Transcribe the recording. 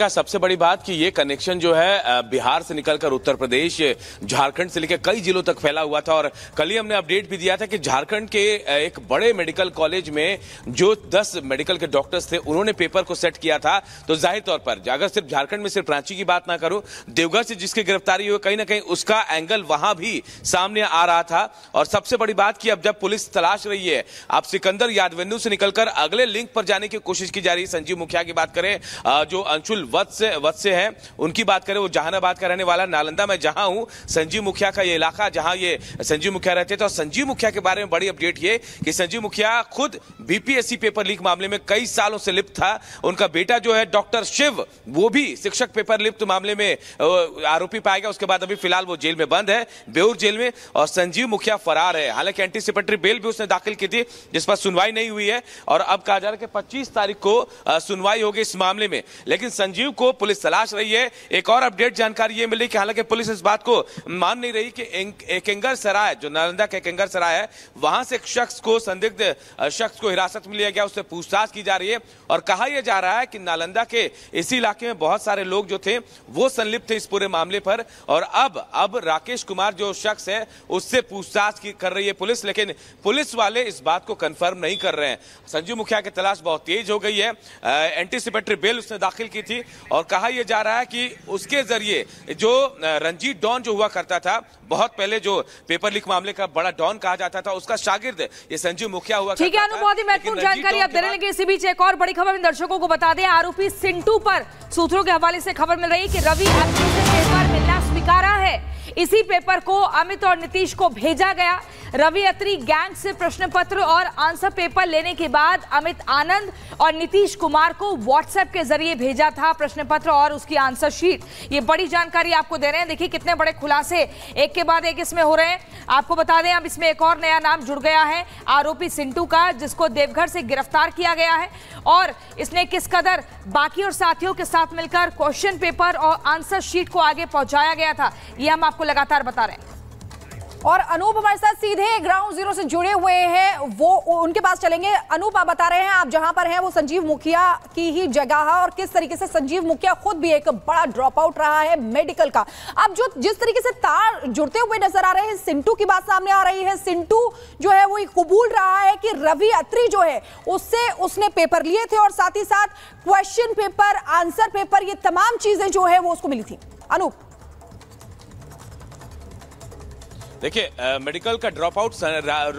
का सबसे बड़ी बात कि ये कनेक्शन जो है बिहार से निकलकर उत्तर प्रदेश झारखंड से लेकर कई जिलों तक फैला हुआ था और कल ही हमने अपडेट भी दिया था कि झारखंड के एक बड़े मेडिकल कॉलेज में जो दस मेडिकल के डॉक्टर्स थे उन्होंने पेपर को सेट किया था तो जाहिर तौर पर अगर सिर्फ झारखंड में सिर्फ रांची की बात ना करूं देवघर से जिसकी गिरफ्तारी हुई कहीं ना कहीं उसका एंगल वहां भी सामने आ रहा था और सबसे बड़ी बात की अब जब पुलिस तलाश रही है आप सिकंदर यादवेंदु से निकलकर अगले लिंक पर जाने की कोशिश की जा रही है संजीव मुखिया की बात करें जो अंशुल वत्स्य वत्स्य है उनकी बात करें वो जहानाबाद का रहने वाला नालंदा में जहां हूं संजीव मुखिया का ये इलाका जहां ये संजीव मुखिया रहते थे और तो संजीव मुखिया के बारे में बड़ी अपडेट ये कि संजीव मुखिया खुद बीपीएससी पेपर लीक मामले में कई सालों से लिप्त था उनका बेटा जो है डॉक्टर शिव वो भी शिक्षक पेपर लिप्त मामले में आरोपी पाया गया उसके बाद अभी फिलहाल वो जेल में बंद है बेउर जेल में और संजीव मुखिया फरार है हालांकि एंटीसिपेटरी बेल भी उसने दाखिल की थी जिस पर सुनवाई नहीं हुई है और अब कहा जा रहा है कि पच्चीस तारीख को सुनवाई होगी इस मामले में लेकिन संजीव राजीव को पुलिस तलाश रही है एक और अपडेट जानकारी ये मिली कि हालांकि पुलिस इस बात को मान नहीं रही कि एकेंगर सराय जो नालंदा के एकेंगर सराय है वहां से एक शख्स को संदिग्ध शख्स को हिरासत में लिया गया उससे पूछताछ की जा रही है और कहा यह जा रहा है कि नालंदा के इसी इलाके में बहुत सारे लोग जो थे वो संलिप्त थे इस पूरे मामले पर और अब अब राकेश कुमार जो शख्स है उससे पूछताछ कर रही है पुलिस लेकिन पुलिस वाले इस बात को कंफर्म नहीं कर रहे हैं संजीव मुखिया की तलाश बहुत तेज हो गई है एंटीसिपेटरी बिल उसने दाखिल की थी थी और कहा यह जा रहा है कि उसके जरिए जो रंजीत डॉन जो हुआ करता था बहुत पहले जो पेपर लीक मामले का बड़ा डॉन कहा जाता था उसका शागिर्द ये संजीव मुखिया हुआ ठीक है बहुत ही महत्वपूर्ण जानकारी आप दे रहे इसी बीच एक और बड़ी खबर दर्शकों को बता दें आरोपी सिंटू पर सूत्रों के हवाले से खबर मिल रही है कि रवि पेपर मिलना स्वीकारा है इसी पेपर को अमित और नीतीश को भेजा गया रवि अत्री गैंग से प्रश्न पत्र और आंसर पेपर लेने के बाद अमित आनंद और नीतीश कुमार को व्हाट्सएप के जरिए भेजा था प्रश्न पत्र और उसकी आंसर शीट ये बड़ी जानकारी आपको दे रहे हैं देखिए कितने बड़े खुलासे एक के बाद एक इसमें हो रहे हैं आपको बता दें अब इसमें एक और नया नाम जुड़ गया है आरोपी सिंटू का जिसको देवघर से गिरफ्तार किया गया है और इसने किस कदर बाकी और साथियों के साथ मिलकर क्वेश्चन पेपर और आंसर शीट को आगे पहुंचाया गया था ये हम आपको लगातार बता रहे हैं और अनूप हमारे साथ सीधे ग्राउंड जीरो से जुड़े हुए हैं वो उनके पास चलेंगे अनूप आप बता रहे हैं आप जहां पर हैं वो संजीव मुखिया की ही जगह है और किस तरीके से संजीव मुखिया खुद भी एक बड़ा ड्रॉप आउट रहा है मेडिकल का अब जो जिस तरीके से तार जुड़ते हुए नजर आ रहे हैं सिंटू की बात सामने आ रही है सिंटू जो है वो कबूल रहा है कि रवि अत्री जो है उससे उसने पेपर लिए थे और साथ ही साथ क्वेश्चन पेपर आंसर पेपर ये तमाम चीजें जो है वो उसको मिली थी अनूप देखिए मेडिकल का ड्रॉप आउट